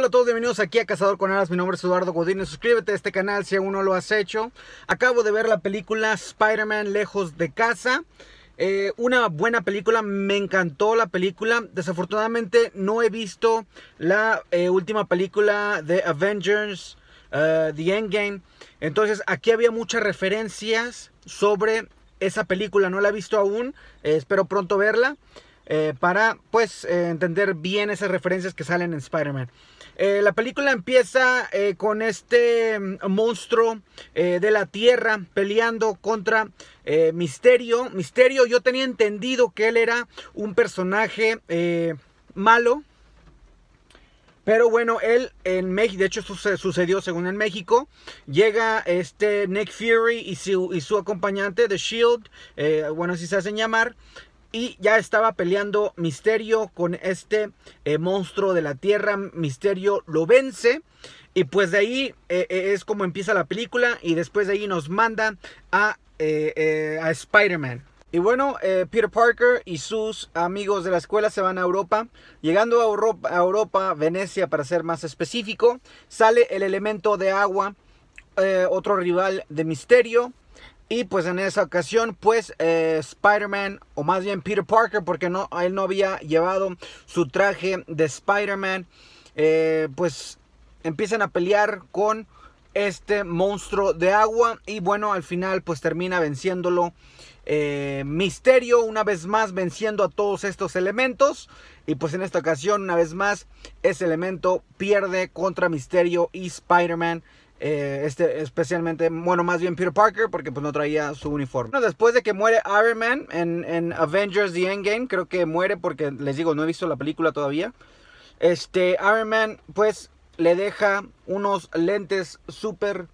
Hola a todos, bienvenidos aquí a Cazador con Alas. Mi nombre es Eduardo Godínez. Suscríbete a este canal si aún no lo has hecho. Acabo de ver la película Spider-Man Lejos de Casa. Eh, una buena película, me encantó la película. Desafortunadamente no he visto la eh, última película de Avengers, eh, The Endgame. Entonces aquí había muchas referencias sobre esa película. No la he visto aún, espero pronto verla. Eh, para pues eh, entender bien esas referencias que salen en Spider-Man. Eh, la película empieza con este mm, monstruo de la Tierra peleando contra Misterio. Misterio yo tenía entendido que él era un personaje malo. Pero bueno, él en México, de hecho sucedió según en México, llega este Nick Fury y su, acompañante, The Shield, bueno, así se hacen llamar, y ya estaba peleando Misterio con este eh, monstruo de la tierra. Misterio lo vence. Y pues de ahí eh, eh, es como empieza la película. Y después de ahí nos manda a, Spider-Man. Y bueno, Peter Parker y sus amigos de la escuela se van a Europa. Llegando a Europa, Venecia para ser más específico, sale el elemento de agua, otro rival de Misterio. Y pues en esa ocasión, pues eh, Spider-Man, o más bien Peter Parker, porque no, él no había llevado su traje de Spider-Man, eh, pues empiezan a pelear con este monstruo de agua. Y bueno, al final pues termina venciéndolo eh, Misterio, una vez más venciendo a todos estos elementos. Y pues en esta ocasión, una vez más, ese elemento pierde contra Misterio y Spider-Man eh, este, especialmente, bueno, más bien Peter Parker, porque pues no traía su uniforme. después de que muere Iron Man en, en Avengers The Endgame, creo que muere porque les digo, no he visto la película todavía. Este, Iron Man, pues le deja unos lentes súper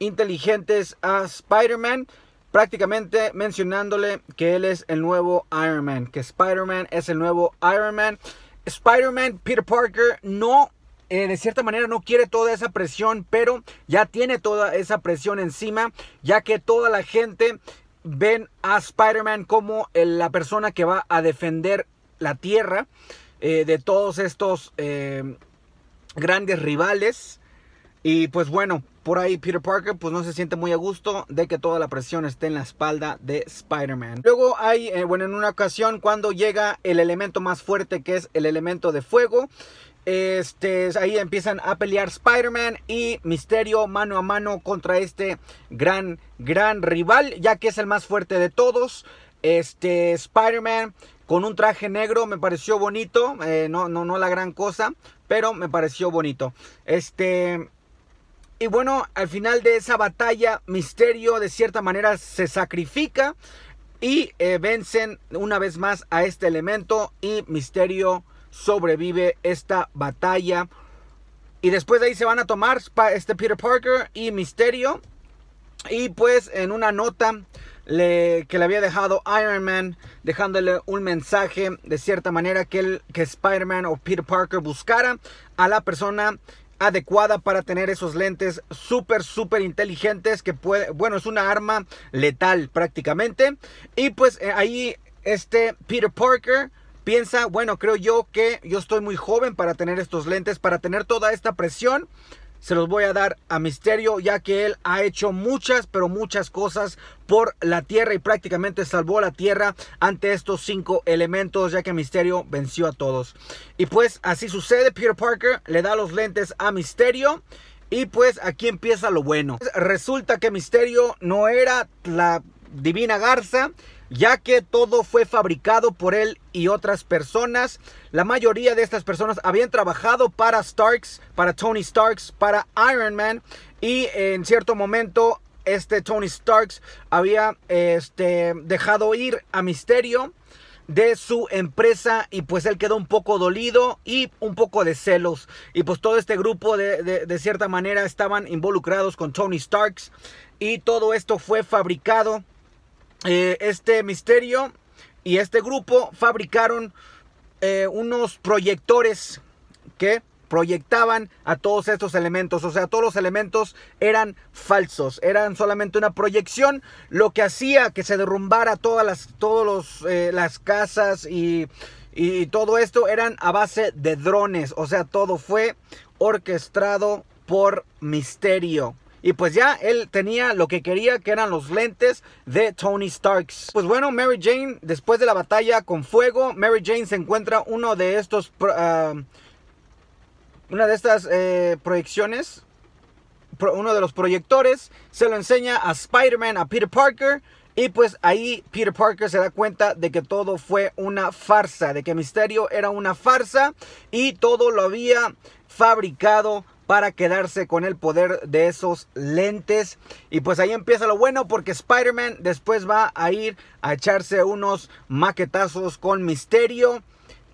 inteligentes a Spider-Man. Prácticamente mencionándole que él es el nuevo Iron Man, que Spider-Man es el nuevo Iron Man. Spider-Man, Peter Parker, no eh, de cierta manera no quiere toda esa presión, pero ya tiene toda esa presión encima, ya que toda la gente ven a Spider-Man como eh, la persona que va a defender la Tierra eh, de todos estos grandes rivales. Y pues bueno, por ahí Peter Parker pues no se siente muy a gusto de que toda la presión esté en la espalda de Spider-Man. Luego hay, bueno, en una ocasión cuando llega el elemento más fuerte que es el elemento de fuego este, ahí empiezan a pelear Spider-Man y Misterio mano a mano contra este gran, gran rival, ya que es el más fuerte de todos. Este, Spider-Man con un traje negro me pareció bonito, eh, no, no, no la gran cosa, pero me pareció bonito. Este, y bueno, al final de esa batalla, Misterio de cierta manera se sacrifica y eh, vencen una vez más a este elemento y Misterio sobrevive esta batalla. Y después de ahí se van a tomar este Peter Parker y Misterio. Y pues en una nota le, que le había dejado Iron Man, dejándole un mensaje de cierta manera que, que Spider-Man o Peter Parker buscara a la persona adecuada para tener esos lentes súper, súper inteligentes que puede, bueno, es una arma letal prácticamente. Y pues eh, ahí este Peter Parker piensa, bueno, creo yo que yo estoy muy joven para tener estos lentes, para tener toda esta presión. Se los voy a dar a Misterio, ya que él ha hecho muchas, pero muchas cosas por la Tierra y prácticamente salvó la Tierra ante estos cinco elementos, ya que Misterio venció a todos. Y pues así sucede, Peter Parker le da los lentes a Misterio. Y pues aquí empieza lo bueno. Resulta que Misterio no era la Divina Garza, ya que todo fue fabricado por él y otras personas. La mayoría de estas personas habían trabajado para Starks, para Tony Starks, para Iron Man y en cierto momento este Tony Starks había este, dejado ir a Misterio de su empresa y pues él quedó un poco dolido y un poco de celos y pues todo este grupo de, de cierta manera estaban involucrados con Tony Starks y todo esto fue fabricado eh, este misterio y este grupo fabricaron eh, unos proyectores que proyectaban a todos estos elementos. O sea, todos los elementos eran falsos, eran solamente una proyección, lo que hacía que se derrumbara todas las, todos eh, las casas y, y todo esto eran a base de drones. O sea, todo fue orquestado por misterio. Y pues ya él tenía lo que quería, que eran los lentes de Tony Starks. Pues bueno, Mary Jane, después de la batalla con fuego, Mary Jane se encuentra uno de estos... Ah, una de estas eh, proyecciones, uno de los proyectores, se lo enseña a Spider-Man, a Peter Parker. Y pues ahí Peter Parker se da cuenta de que todo fue una farsa, de que Misterio era una farsa y todo lo había fabricado para quedarse con el poder de esos lentes. Y pues ahí empieza lo bueno porque Spider-Man después va a ir a echarse unos maquetazos con Misterio.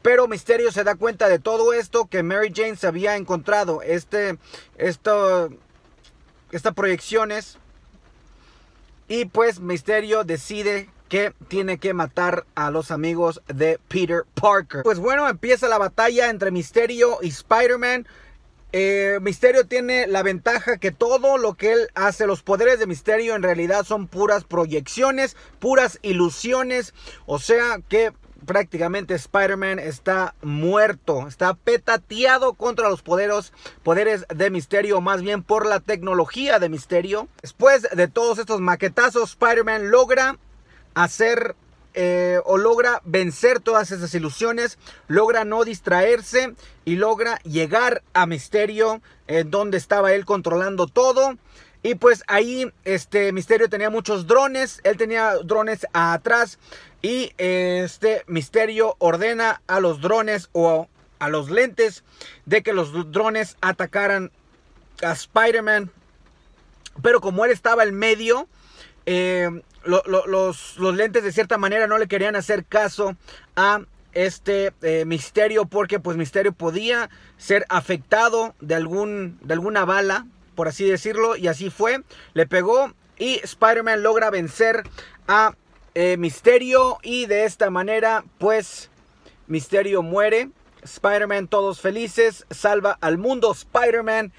Pero Misterio se da cuenta de todo esto que Mary Jane se había encontrado. Este, esto, estas proyecciones. Y pues Misterio decide que tiene que matar a los amigos de Peter Parker. Pues bueno, empieza la batalla entre Misterio y Spider-Man. Eh, Misterio tiene la ventaja que todo lo que él hace, los poderes de Misterio en realidad son puras proyecciones, puras ilusiones. O sea que prácticamente Spider-Man está muerto, está petateado contra los poderes de Misterio, más bien por la tecnología de Misterio. Después de todos estos maquetazos, Spider-Man logra hacer eh, o logra vencer todas esas ilusiones, logra no distraerse y logra llegar a Misterio, donde estaba él controlando todo. Y pues ahí este Misterio tenía muchos drones, él tenía drones atrás y este Misterio ordena a los drones o a los lentes de que los drones atacaran a Spider-Man. Pero como él estaba en medio, eh, los, lentes de cierta manera no le querían hacer caso a este eh, misterio porque pues misterio podía ser afectado de, algún, de alguna bala, por así decirlo, y así fue, le pegó y Spider-Man logra vencer a eh, Misterio y de esta manera pues Misterio muere. Spider-Man todos felices, salva al mundo Spider-Man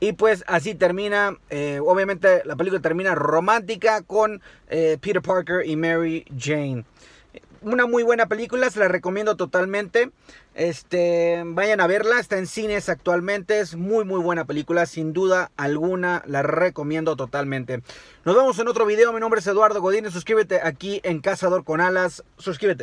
y pues así termina, eh, obviamente la película termina romántica con eh, Peter Parker y Mary Jane. Una muy buena película, se la recomiendo totalmente. Este, vayan a verla, está en cines actualmente, es muy muy buena película, sin duda alguna, la recomiendo totalmente. Nos vemos en otro video, mi nombre es Eduardo Godín suscríbete aquí en Cazador con Alas, suscríbete.